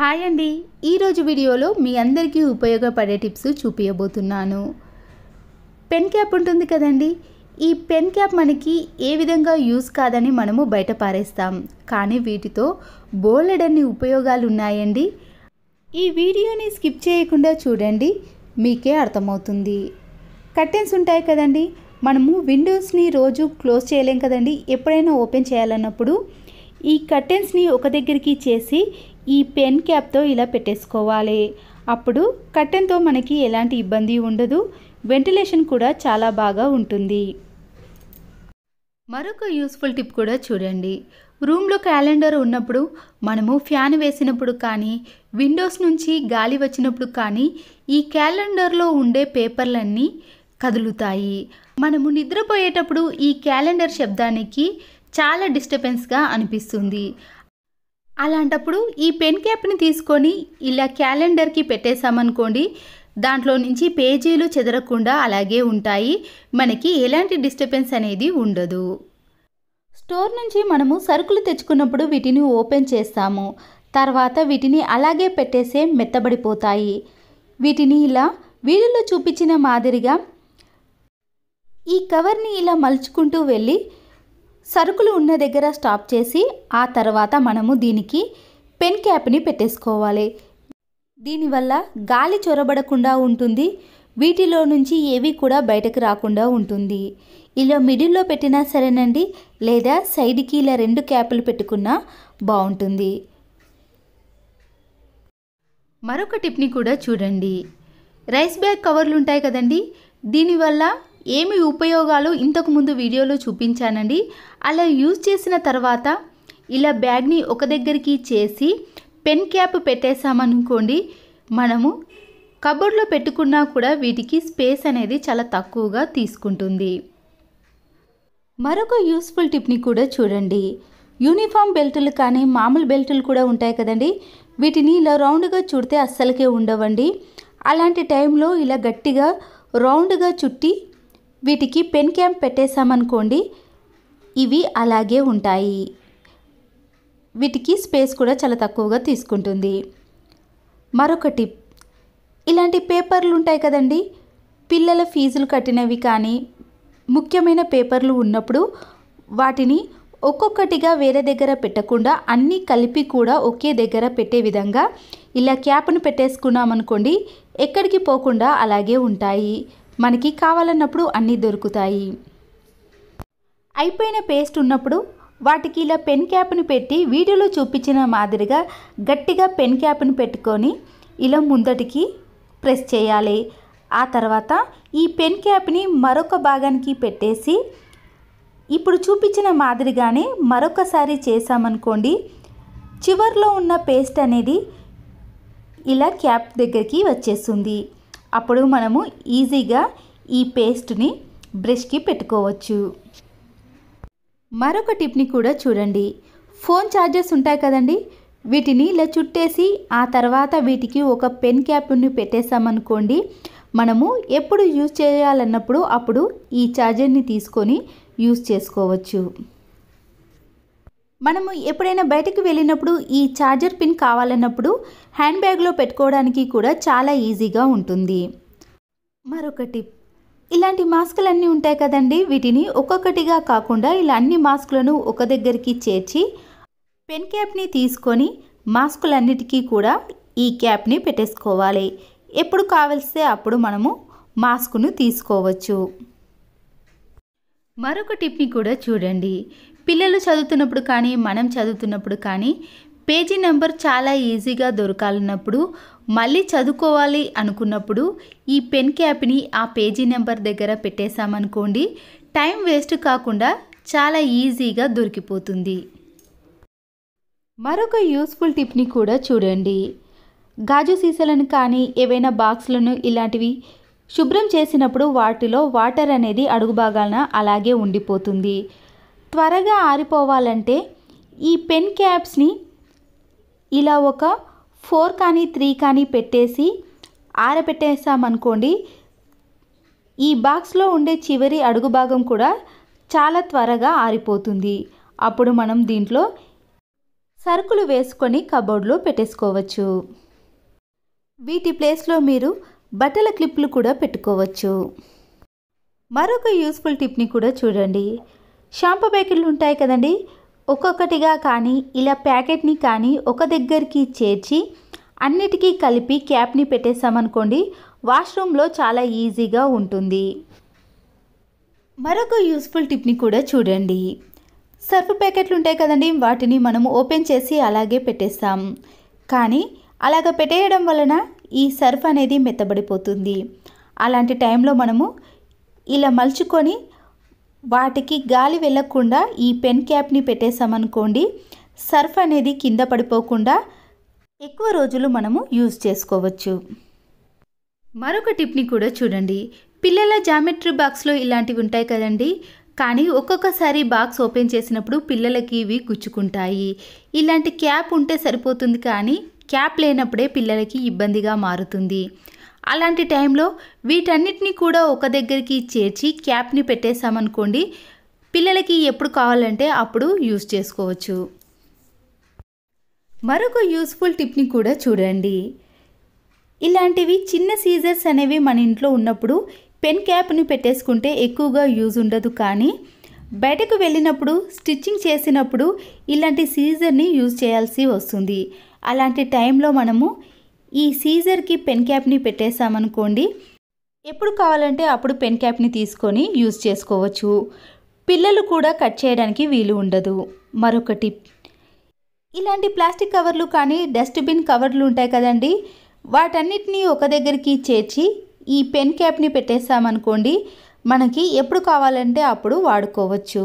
hi అండి ఈరోజు వీడియోలో మీ అందరికీ ఉపయోగపడే టిప్స్ చూపించబోతున్నాను పెన్ క్యాప్ ఉంటుంది కదండి ఈ పెన్ క్యాప్ మనకి ఏ విధంగా యూస్ కాదని మనము బయట పారేస్తాం కానీ వీటితో బోలెడ్ అన్ని ఉపయోగాలు ఉన్నాయండి ఈ వీడియోని స్కిప్ చేయకుండా చూడండి మీకే అర్థమవుతుంది కర్టెన్స్ ఉంటాయి కదండి మనము విండోస్ని రోజు క్లోజ్ చేయలేం కదండి ఎప్పుడైనా ఓపెన్ చేయాలన్నప్పుడు ఈ కర్టెన్స్ని ఒక దగ్గరికి చేసి ఈ పెన్ క్యాప్తో ఇలా పెట్టేసుకోవాలి అప్పుడు కట్టెన్తో మనకి ఎలాంటి ఇబ్బంది ఉండదు వెంటిలేషన్ కూడా చాలా బాగా ఉంటుంది మరొక యూస్ఫుల్ టిప్ కూడా చూడండి రూమ్లో క్యాలెండర్ ఉన్నప్పుడు మనము ఫ్యాన్ వేసినప్పుడు కానీ విండోస్ నుంచి గాలి వచ్చినప్పుడు కానీ ఈ క్యాలెండర్లో ఉండే పేపర్లన్నీ కదులుతాయి మనము నిద్రపోయేటప్పుడు ఈ క్యాలెండర్ శబ్దానికి చాలా డిస్టర్బెన్స్గా అనిపిస్తుంది అలాంటప్పుడు ఈ పెన్ క్యాప్ని తీసుకొని ఇలా క్యాలెండర్కి పెట్టేశామనుకోండి దాంట్లో నుంచి పేజీలు చెదరకుండా అలాగే ఉంటాయి మనకి ఎలాంటి డిస్టర్బెన్స్ అనేది ఉండదు స్టోర్ నుంచి మనము సరుకులు తెచ్చుకున్నప్పుడు వీటిని ఓపెన్ చేస్తాము తర్వాత వీటిని అలాగే పెట్టేసే మెత్తబడిపోతాయి వీటిని ఇలా వీడియోలో చూపించిన మాదిరిగా ఈ కవర్ని ఇలా మలుచుకుంటూ వెళ్ళి సరుకులు ఉన్న దగ్గర స్టాప్ చేసి ఆ తర్వాత మనము దీనికి పెన్ క్యాప్ని పెట్టేసుకోవాలి దీనివల్ల గాలి చొరబడకుండా ఉంటుంది వీటిలో నుంచి ఏవి కూడా బయటకు రాకుండా ఉంటుంది ఇలా మిడిల్లో పెట్టినా సరేనండి లేదా సైడ్కి ఇలా రెండు క్యాపులు పెట్టుకున్నా బాగుంటుంది మరొక టిప్ని కూడా చూడండి రైస్ బ్యాగ్ కవర్లు ఉంటాయి కదండి దీనివల్ల ఏమి ఉపయోగాలు ఇంతకుముందు వీడియోలో చూపించానండి అలా యూజ్ చేసిన తర్వాత ఇలా బ్యాగ్ని ఒక దగ్గరికి చేసి పెన్ క్యాప్ పెట్టేశామనుకోండి మనము కబోర్డ్లో పెట్టుకున్నా కూడా వీటికి స్పేస్ అనేది చాలా తక్కువగా తీసుకుంటుంది మరొక యూస్ఫుల్ టిప్ని కూడా చూడండి యూనిఫామ్ బెల్టులు కానీ మామూలు బెల్టులు కూడా ఉంటాయి కదండి వీటిని ఇలా రౌండ్గా చుడితే అస్సలకే ఉండవండి అలాంటి టైంలో ఇలా గట్టిగా రౌండ్గా చుట్టి వీటికి పెన్ క్యాంప్ పెట్టేశామనుకోండి ఇవి అలాగే ఉంటాయి వీటికి స్పేస్ కూడా చాలా తక్కువగా తీసుకుంటుంది మరొక టిప్ ఇలాంటి పేపర్లు ఉంటాయి కదండి పిల్లల ఫీజులు కట్టినవి కానీ ముఖ్యమైన పేపర్లు ఉన్నప్పుడు వాటిని ఒక్కొక్కటిగా వేరే దగ్గర పెట్టకుండా అన్నీ కలిపి కూడా ఒకే దగ్గర పెట్టే విధంగా ఇలా క్యాప్ను పెట్టేసుకున్నామనుకోండి ఎక్కడికి పోకుండా అలాగే ఉంటాయి మనకి కావాలన్నప్పుడు అన్నీ దొరుకుతాయి అయిపోయిన పేస్ట్ ఉన్నప్పుడు వాటికి ఇలా పెన్ క్యాప్ని పెట్టి వీడియోలో చూపించిన మాదిరిగా గట్టిగా పెన్ క్యాప్ని పెట్టుకొని ఇలా ముందటికి ప్రెస్ చేయాలి ఆ తర్వాత ఈ పెన్ క్యాప్ని మరొక భాగానికి పెట్టేసి ఇప్పుడు చూపించిన మాదిరిగానే మరొకసారి చేసామనుకోండి చివర్లో ఉన్న పేస్ట్ అనేది ఇలా క్యాప్ దగ్గరికి వచ్చేస్తుంది అప్పుడు మనము ఈజీగా ఈ పేస్ట్ని బ్రష్కి పెట్టుకోవచ్చు మరొక టిప్ని కూడా చూడండి ఫోన్ ఛార్జర్స్ ఉంటాయి కదండి వీటిని ఇలా చుట్టేసి ఆ తర్వాత వీటికి ఒక పెన్ క్యాప్ని పెట్టేసామనుకోండి మనము ఎప్పుడు యూజ్ చేయాలన్నప్పుడు అప్పుడు ఈ ఛార్జర్ని తీసుకొని యూజ్ చేసుకోవచ్చు మనము ఎప్పుడైనా బయటకు వెళ్ళినప్పుడు ఈ ఛార్జర్ పిన్ కావాలన్నప్పుడు హ్యాండ్ బ్యాగ్లో పెట్టుకోవడానికి కూడా చాలా ఈజీగా ఉంటుంది మరొక టిప్ ఇలాంటి మాస్కులు అన్నీ ఉంటాయి కదండి వీటిని ఒక్కొక్కటిగా కాకుండా ఇలా అన్ని మాస్కులను ఒక దగ్గరికి చేర్చి పెన్ క్యాప్ని తీసుకొని మాస్కులన్నిటికీ కూడా ఈ క్యాప్ని పెట్టేసుకోవాలి ఎప్పుడు కావలిస్తే అప్పుడు మనము మాస్కును తీసుకోవచ్చు మరొక టిప్ని కూడా చూడండి పిల్లలు చదువుతున్నప్పుడు కానీ మనం చదువుతున్నప్పుడు కానీ పేజీ నెంబర్ చాలా ఈజీగా దొరకాలన్నప్పుడు మళ్ళీ చదువుకోవాలి అనుకున్నప్పుడు ఈ పెన్ క్యాప్ని ఆ పేజీ నెంబర్ దగ్గర పెట్టేశామనుకోండి టైం వేస్ట్ కాకుండా చాలా ఈజీగా దొరికిపోతుంది మరొక యూస్ఫుల్ టిప్ని కూడా చూడండి గాజు సీసాలను కానీ ఏవైనా బాక్స్లను ఇలాంటివి శుభ్రం చేసినప్పుడు వాటిలో వాటర్ అనేది అడుగు భాగాలన అలాగే ఉండిపోతుంది త్వరగా ఆరిపోవాలంటే ఈ పెన్ క్యాప్స్ని ఇలా ఒక ఫోర్ కానీ త్రీ కానీ పెట్టేసి ఆరబెట్టేసామనుకోండి ఈ బాక్స్లో ఉండే చివరి అడుగు భాగం కూడా చాలా త్వరగా ఆరిపోతుంది అప్పుడు మనం దీంట్లో సరుకులు వేసుకొని కబోర్డ్లో పెట్టేసుకోవచ్చు వీటి ప్లేస్లో మీరు బట్టల క్లిప్లు కూడా పెట్టుకోవచ్చు మరొక యూస్ఫుల్ టిప్ని కూడా చూడండి షాంపూ ప్యాకెట్లు ఉంటాయి కదండి ఒక్కొక్కటిగా కానీ ఇలా ప్యాకెట్ని కానీ ఒక దగ్గరికి చేర్చి అన్నిటికీ కలిపి క్యాప్ని పెట్టేసామనుకోండి వాష్రూమ్లో చాలా ఈజీగా ఉంటుంది మరొక యూస్ఫుల్ టిప్ని కూడా చూడండి సర్ఫ్ ప్యాకెట్లు ఉంటాయి కదండి వాటిని మనం ఓపెన్ చేసి అలాగే పెట్టేస్తాం కానీ అలాగ పెట్టేయడం వలన ఈ సర్ఫ్ అనేది మెత్తబడిపోతుంది అలాంటి టైంలో మనము ఇలా మలుచుకొని వాటికి గాలి వెళ్ళకుండా ఈ పెన్ క్యాప్ని పెట్టేసామనుకోండి సర్ఫ్ అనేది కింద పడిపోకుండా ఎక్కువ రోజులు మనము యూజ్ చేసుకోవచ్చు మరొక టిప్ని కూడా చూడండి పిల్లల జామెట్రీ బాక్స్లో ఇలాంటివి ఉంటాయి కదండి కానీ ఒక్కొక్కసారి బాక్స్ ఓపెన్ చేసినప్పుడు పిల్లలకి ఇవి గుచ్చుకుంటాయి ఇలాంటి క్యాప్ ఉంటే సరిపోతుంది కానీ క్యాప్ లేనప్పుడే పిల్లలకి ఇబ్బందిగా మారుతుంది అలాంటి టైంలో వీటన్నిటిని కూడా ఒక దగ్గరికి చేర్చి క్యాప్ని పెట్టేశామనుకోండి పిల్లలకి ఎప్పుడు కావాలంటే అప్పుడు యూస్ చేసుకోవచ్చు మరొక యూస్ఫుల్ టిప్ని కూడా చూడండి ఇలాంటివి చిన్న సీజర్స్ అనేవి మన ఇంట్లో ఉన్నప్పుడు పెన్ క్యాప్ని పెట్టేసుకుంటే ఎక్కువగా యూజ్ ఉండదు కానీ బయటకు వెళ్ళినప్పుడు స్టిచ్చింగ్ చేసినప్పుడు ఇలాంటి సీజర్ని యూజ్ చేయాల్సి వస్తుంది అలాంటి టైంలో మనము ఈ సీజర్కి పెన్ క్యాప్ని పెట్టేసామనుకోండి ఎప్పుడు కావాలంటే అప్పుడు పెన్ క్యాప్ని తీసుకొని యూజ్ చేసుకోవచ్చు పిల్లలు కూడా కట్ చేయడానికి వీలు ఉండదు మరొక టిప్ ఇలాంటి ప్లాస్టిక్ కవర్లు కానీ డస్ట్బిన్ కవర్లు ఉంటాయి కదండి వాటన్నిటినీ ఒక దగ్గరికి చేర్చి ఈ పెన్ క్యాప్ని పెట్టేసామనుకోండి మనకి ఎప్పుడు కావాలంటే అప్పుడు వాడుకోవచ్చు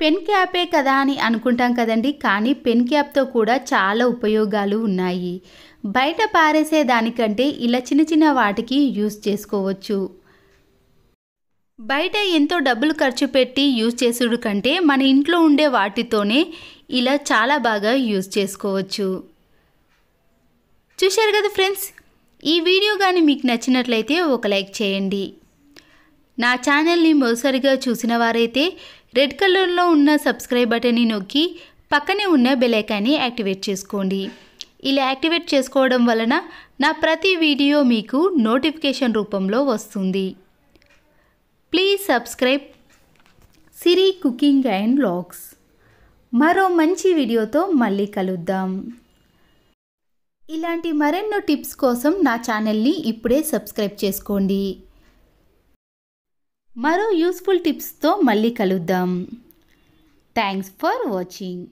పెన్ క్యాపే కదా అని అనుకుంటాం కదండి కానీ పెన్ క్యాప్తో కూడా చాలా ఉపయోగాలు ఉన్నాయి బయట పారేసే దానికంటే ఇలా చిన్న చిన్న వాటికి యూజ్ చేసుకోవచ్చు బయట ఎంతో డబ్బులు ఖర్చు పెట్టి యూజ్ చేసుడు కంటే మన ఇంట్లో ఉండే వాటితోనే ఇలా చాలా బాగా యూజ్ చేసుకోవచ్చు చూశారు కదా ఫ్రెండ్స్ ఈ వీడియో కానీ మీకు నచ్చినట్లయితే ఒక లైక్ చేయండి నా ఛానల్ని మొదటిసారిగా చూసిన వారైతే రెడ్ కలర్లో ఉన్న సబ్స్క్రైబ్ బటన్ని నొక్కి పక్కనే ఉన్న బెలైకాన్ని యాక్టివేట్ చేసుకోండి ఇలా యాక్టివేట్ చేసుకోవడం వలన నా ప్రతి వీడియో మీకు నోటిఫికేషన్ రూపంలో వస్తుంది please subscribe Siri cooking and vlogs మరో మంచి వీడియోతో మళ్ళీ కలుద్దాం ఇలాంటి మరెన్నో టిప్స్ కోసం నా ఛానల్ని ఇప్పుడే సబ్స్క్రైబ్ చేసుకోండి మరో యూస్ఫుల్ టిప్స్తో మళ్ళీ కలుద్దాం థ్యాంక్స్ ఫర్ వాచింగ్